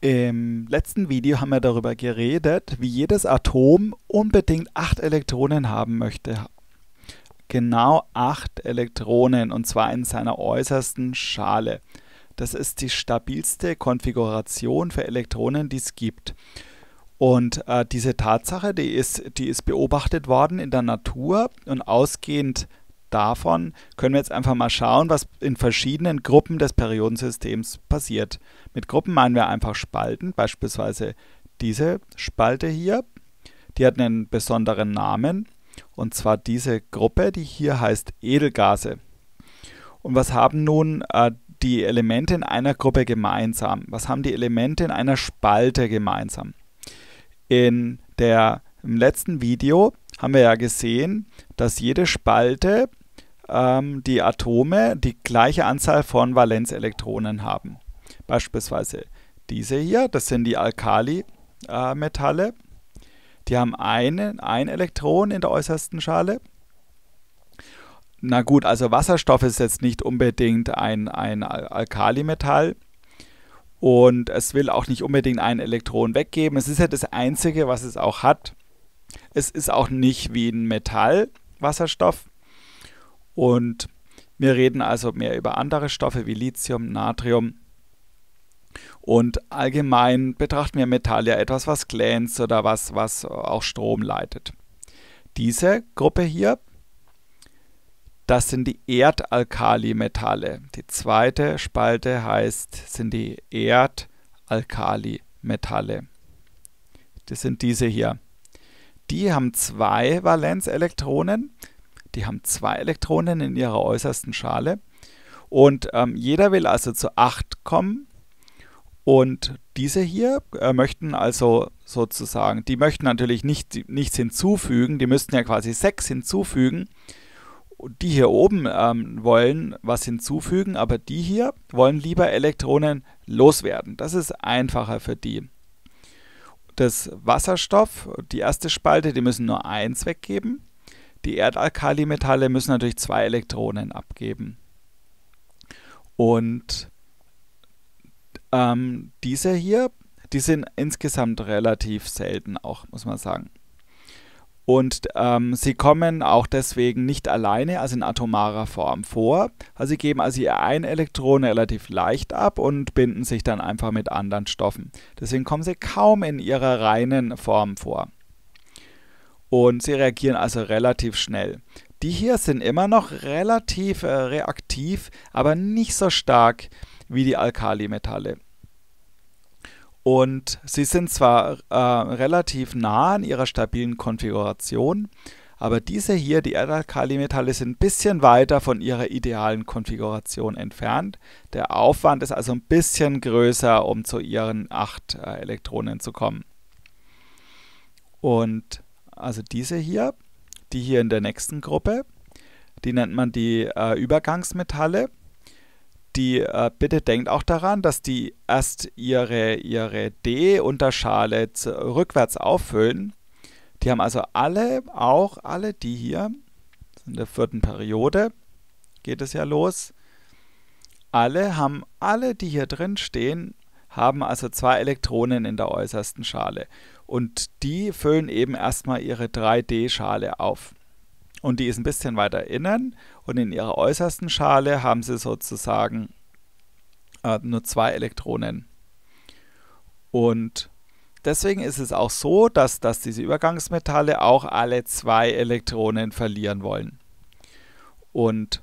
Im letzten Video haben wir darüber geredet, wie jedes Atom unbedingt acht Elektronen haben möchte. Genau acht Elektronen und zwar in seiner äußersten Schale. Das ist die stabilste Konfiguration für Elektronen, die es gibt. Und äh, diese Tatsache, die ist, die ist beobachtet worden in der Natur und ausgehend davon können wir jetzt einfach mal schauen, was in verschiedenen Gruppen des Periodensystems passiert. Mit Gruppen meinen wir einfach Spalten, beispielsweise diese Spalte hier. Die hat einen besonderen Namen und zwar diese Gruppe, die hier heißt Edelgase. Und was haben nun äh, die Elemente in einer Gruppe gemeinsam? Was haben die Elemente in einer Spalte gemeinsam? In der, Im letzten Video haben wir ja gesehen, dass jede Spalte ähm, die Atome die gleiche Anzahl von Valenzelektronen haben. Beispielsweise diese hier, das sind die Alkalimetalle. Äh, die haben einen, ein Elektron in der äußersten Schale. Na gut, also Wasserstoff ist jetzt nicht unbedingt ein, ein Alkalimetall. Und es will auch nicht unbedingt ein Elektron weggeben. Es ist ja das Einzige, was es auch hat. Es ist auch nicht wie ein Metall, Wasserstoff. Und wir reden also mehr über andere Stoffe wie Lithium, Natrium. Und allgemein betrachten wir Metalle ja etwas, was glänzt oder was, was auch Strom leitet. Diese Gruppe hier, das sind die Erdalkalimetalle. Die zweite Spalte heißt, sind die Erdalkalimetalle. Das sind diese hier. Die haben zwei Valenzelektronen, die haben zwei Elektronen in ihrer äußersten Schale. Und ähm, jeder will also zu 8 kommen. Und diese hier äh, möchten also sozusagen, die möchten natürlich nicht, nichts hinzufügen, die müssten ja quasi 6 hinzufügen. Und die hier oben ähm, wollen was hinzufügen, aber die hier wollen lieber Elektronen loswerden. Das ist einfacher für die. Das Wasserstoff, die erste Spalte, die müssen nur eins weggeben. Die Erdalkalimetalle müssen natürlich zwei Elektronen abgeben. Und ähm, diese hier, die sind insgesamt relativ selten auch, muss man sagen. Und ähm, sie kommen auch deswegen nicht alleine, also in atomarer Form vor. Also sie geben also ihr ein Elektron relativ leicht ab und binden sich dann einfach mit anderen Stoffen. Deswegen kommen sie kaum in ihrer reinen Form vor und sie reagieren also relativ schnell. Die hier sind immer noch relativ äh, reaktiv, aber nicht so stark wie die Alkalimetalle. Und sie sind zwar äh, relativ nah an ihrer stabilen Konfiguration, aber diese hier, die Erdalkalimetalle, sind ein bisschen weiter von ihrer idealen Konfiguration entfernt. Der Aufwand ist also ein bisschen größer, um zu ihren acht äh, Elektronen zu kommen. Und also diese hier, die hier in der nächsten Gruppe, die nennt man die äh, Übergangsmetalle. Die, äh, bitte denkt auch daran, dass die erst ihre, ihre D-Unterschale rückwärts auffüllen. Die haben also alle, auch alle die hier, in der vierten Periode geht es ja los, alle haben alle, die hier drin stehen, haben also zwei Elektronen in der äußersten Schale. Und die füllen eben erstmal ihre 3D-Schale auf. Und die ist ein bisschen weiter innen und in ihrer äußersten Schale haben sie sozusagen äh, nur zwei Elektronen. Und deswegen ist es auch so, dass, dass diese Übergangsmetalle auch alle zwei Elektronen verlieren wollen. Und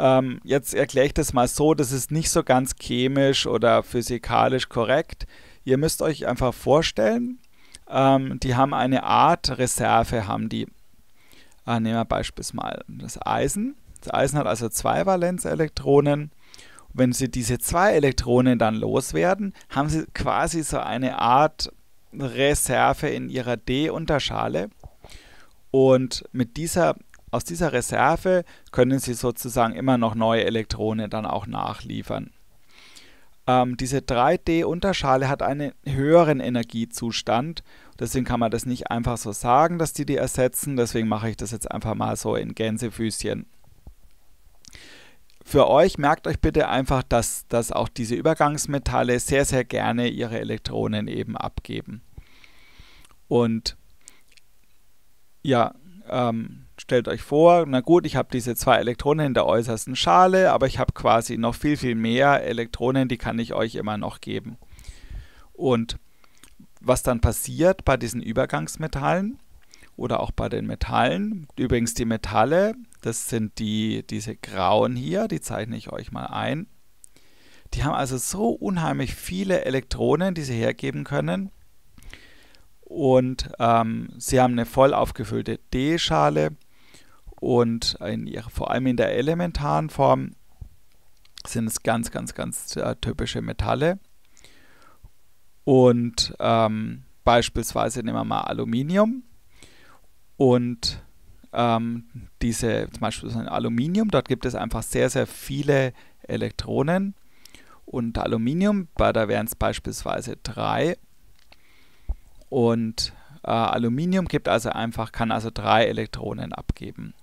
ähm, jetzt erkläre ich das mal so, das ist nicht so ganz chemisch oder physikalisch korrekt. Ihr müsst euch einfach vorstellen, ähm, die haben eine Art Reserve, haben die. Äh, nehmen wir beispielsweise mal das Eisen. Das Eisen hat also zwei Valenzelektronen. wenn sie diese zwei Elektronen dann loswerden, haben sie quasi so eine Art Reserve in ihrer D-Unterschale. Und mit dieser aus dieser Reserve können Sie sozusagen immer noch neue Elektronen dann auch nachliefern. Ähm, diese 3D-Unterschale hat einen höheren Energiezustand. Deswegen kann man das nicht einfach so sagen, dass die die ersetzen. Deswegen mache ich das jetzt einfach mal so in Gänsefüßchen. Für euch merkt euch bitte einfach, dass, dass auch diese Übergangsmetalle sehr, sehr gerne ihre Elektronen eben abgeben. Und ja, ähm, stellt euch vor, na gut, ich habe diese zwei Elektronen in der äußersten Schale, aber ich habe quasi noch viel, viel mehr Elektronen, die kann ich euch immer noch geben. Und was dann passiert bei diesen Übergangsmetallen oder auch bei den Metallen, übrigens die Metalle, das sind die, diese grauen hier, die zeichne ich euch mal ein. Die haben also so unheimlich viele Elektronen, die sie hergeben können. Und ähm, sie haben eine voll aufgefüllte D-Schale und in ihrer, vor allem in der elementaren Form sind es ganz, ganz, ganz äh, typische Metalle. Und ähm, beispielsweise nehmen wir mal Aluminium. Und ähm, diese, zum Beispiel so ein Aluminium, dort gibt es einfach sehr, sehr viele Elektronen. Und Aluminium, bei da wären es beispielsweise drei. Und äh, Aluminium gibt also einfach, kann also drei Elektronen abgeben.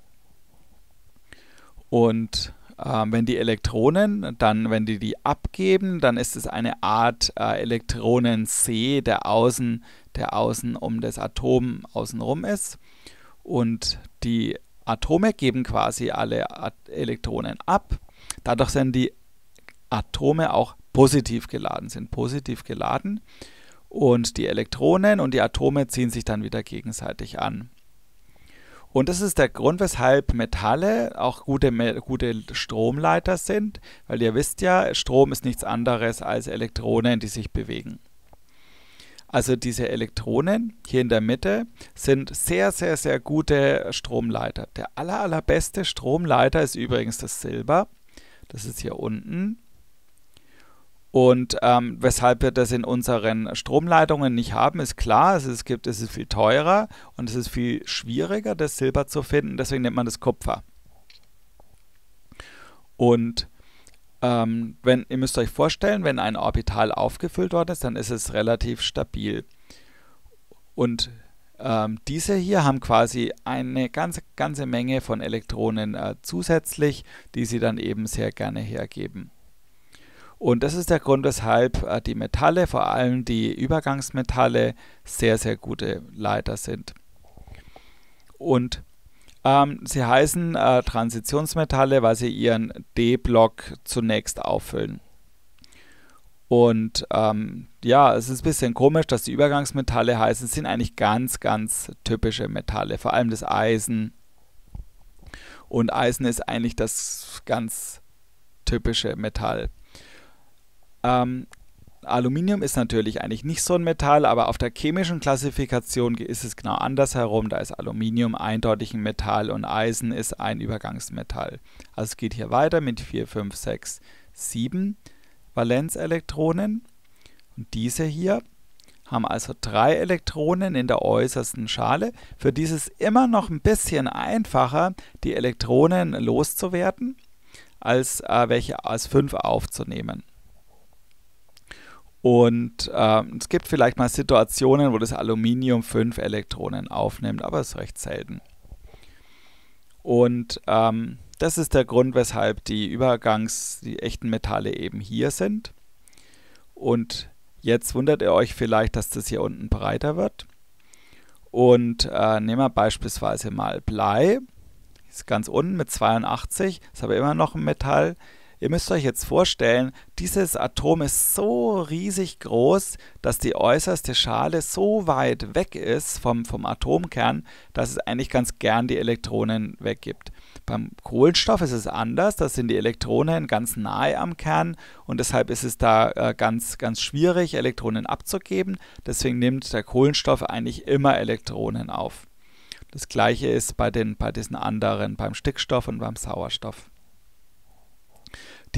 Und ähm, wenn die Elektronen, dann, wenn die die abgeben, dann ist es eine Art äh, Elektronensee, der außen, der außen um das Atom außenrum ist. Und die Atome geben quasi alle At Elektronen ab. Dadurch sind die Atome auch positiv geladen, sind positiv geladen. Und die Elektronen und die Atome ziehen sich dann wieder gegenseitig an. Und das ist der Grund, weshalb Metalle auch gute, gute Stromleiter sind, weil ihr wisst ja, Strom ist nichts anderes als Elektronen, die sich bewegen. Also diese Elektronen hier in der Mitte sind sehr, sehr, sehr gute Stromleiter. Der aller, allerbeste Stromleiter ist übrigens das Silber. Das ist hier unten. Und ähm, weshalb wir das in unseren Stromleitungen nicht haben, ist klar, es, ist, es gibt, es ist viel teurer und es ist viel schwieriger, das Silber zu finden, deswegen nennt man das Kupfer. Und ähm, wenn, ihr müsst euch vorstellen, wenn ein Orbital aufgefüllt worden ist, dann ist es relativ stabil. Und ähm, diese hier haben quasi eine ganze, ganze Menge von Elektronen äh, zusätzlich, die sie dann eben sehr gerne hergeben. Und das ist der Grund, weshalb äh, die Metalle, vor allem die Übergangsmetalle, sehr, sehr gute Leiter sind. Und ähm, sie heißen äh, Transitionsmetalle, weil sie ihren D-Block zunächst auffüllen. Und ähm, ja, es ist ein bisschen komisch, dass die Übergangsmetalle heißen, sind eigentlich ganz, ganz typische Metalle, vor allem das Eisen. Und Eisen ist eigentlich das ganz typische Metall. Ähm, Aluminium ist natürlich eigentlich nicht so ein Metall, aber auf der chemischen Klassifikation ist es genau andersherum. Da ist Aluminium eindeutig ein Metall und Eisen ist ein Übergangsmetall. Also es geht hier weiter mit 4, 5, 6, 7 Valenzelektronen. Und diese hier haben also drei Elektronen in der äußersten Schale. Für dieses immer noch ein bisschen einfacher, die Elektronen loszuwerden, als äh, welche als 5 aufzunehmen. Und ähm, es gibt vielleicht mal Situationen, wo das Aluminium fünf Elektronen aufnimmt, aber es ist recht selten. Und ähm, das ist der Grund, weshalb die Übergangs, die echten Metalle eben hier sind. Und jetzt wundert ihr euch vielleicht, dass das hier unten breiter wird. Und äh, nehmen wir beispielsweise mal Blei. Ist ganz unten mit 82, ist aber immer noch ein Metall. Ihr müsst euch jetzt vorstellen, dieses Atom ist so riesig groß, dass die äußerste Schale so weit weg ist vom, vom Atomkern, dass es eigentlich ganz gern die Elektronen weggibt. Beim Kohlenstoff ist es anders, da sind die Elektronen ganz nahe am Kern und deshalb ist es da äh, ganz, ganz schwierig, Elektronen abzugeben. Deswegen nimmt der Kohlenstoff eigentlich immer Elektronen auf. Das gleiche ist bei, den, bei diesen anderen, beim Stickstoff und beim Sauerstoff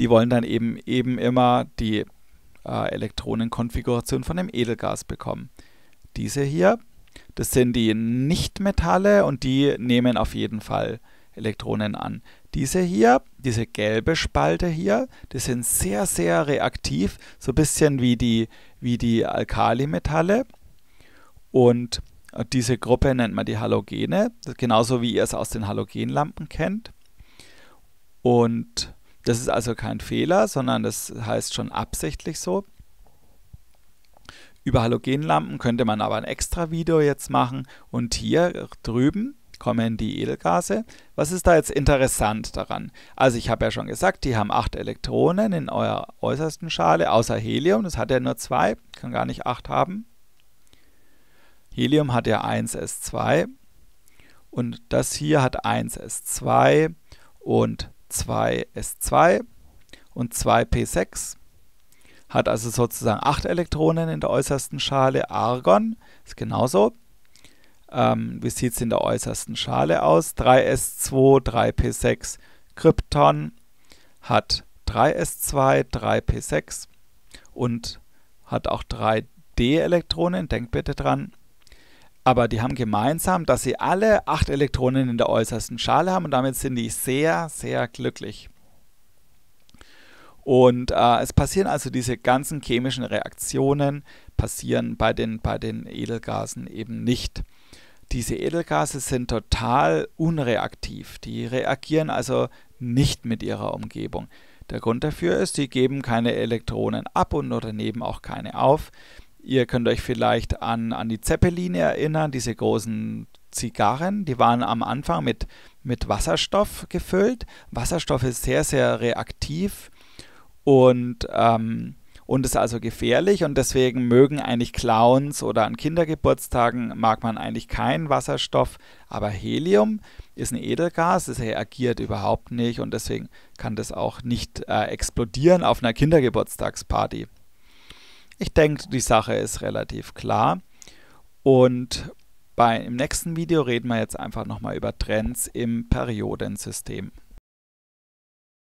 die wollen dann eben, eben immer die äh, Elektronenkonfiguration von dem Edelgas bekommen. Diese hier, das sind die Nichtmetalle und die nehmen auf jeden Fall Elektronen an. Diese hier, diese gelbe Spalte hier, die sind sehr, sehr reaktiv, so ein bisschen wie die, wie die Alkalimetalle. Und äh, diese Gruppe nennt man die Halogene, genauso wie ihr es aus den Halogenlampen kennt. Und das ist also kein Fehler, sondern das heißt schon absichtlich so. Über Halogenlampen könnte man aber ein extra Video jetzt machen. Und hier drüben kommen die Edelgase. Was ist da jetzt interessant daran? Also ich habe ja schon gesagt, die haben acht Elektronen in eurer äußersten Schale, außer Helium. Das hat ja nur zwei, kann gar nicht acht haben. Helium hat ja 1s2 und das hier hat 1s2 und 2s2 und 2p6. Hat also sozusagen 8 Elektronen in der äußersten Schale. Argon ist genauso. Ähm, wie sieht es in der äußersten Schale aus? 3s2, 3p6. Krypton hat 3s2, 3p6 und hat auch 3d-Elektronen. Denkt bitte dran. Aber die haben gemeinsam, dass sie alle acht Elektronen in der äußersten Schale haben und damit sind die sehr, sehr glücklich. Und äh, es passieren also diese ganzen chemischen Reaktionen, passieren bei den, bei den Edelgasen eben nicht. Diese Edelgase sind total unreaktiv. Die reagieren also nicht mit ihrer Umgebung. Der Grund dafür ist, die geben keine Elektronen ab und oder nehmen auch keine auf. Ihr könnt euch vielleicht an, an die Zeppeline erinnern, diese großen Zigarren, die waren am Anfang mit, mit Wasserstoff gefüllt. Wasserstoff ist sehr, sehr reaktiv und, ähm, und ist also gefährlich und deswegen mögen eigentlich Clowns oder an Kindergeburtstagen mag man eigentlich keinen Wasserstoff, aber Helium ist ein Edelgas, es reagiert überhaupt nicht und deswegen kann das auch nicht äh, explodieren auf einer Kindergeburtstagsparty. Ich denke, die Sache ist relativ klar. Und bei, im nächsten Video reden wir jetzt einfach nochmal über Trends im Periodensystem.